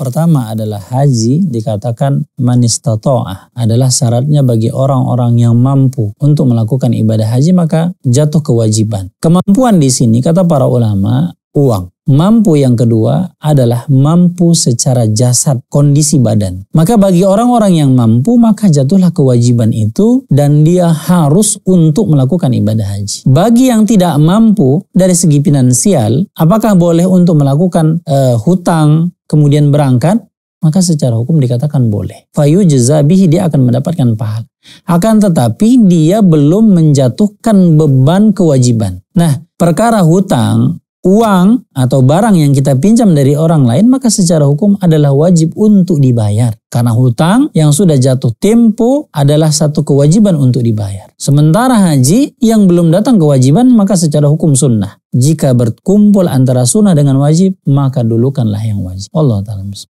Pertama adalah haji dikatakan manistatoah adalah syaratnya bagi orang-orang yang mampu untuk melakukan ibadah haji maka jatuh kewajiban. Kemampuan di sini kata para ulama uang. Mampu yang kedua adalah mampu secara jasad, kondisi badan. Maka bagi orang-orang yang mampu, maka jatuhlah kewajiban itu dan dia harus untuk melakukan ibadah haji. Bagi yang tidak mampu dari segi finansial, apakah boleh untuk melakukan e, hutang kemudian berangkat, maka secara hukum dikatakan boleh. Fayu jazabihi dia akan mendapatkan pahala. Akan tetapi dia belum menjatuhkan beban kewajiban. Nah, perkara hutang uang atau barang yang kita pinjam dari orang lain maka secara hukum adalah wajib untuk dibayar. Karena hutang yang sudah jatuh tempo adalah satu kewajiban untuk dibayar. Sementara haji yang belum datang kewajiban maka secara hukum sunnah. Jika berkumpul antara sunnah dengan wajib maka dulukanlah yang wajib. Allah Ta'ala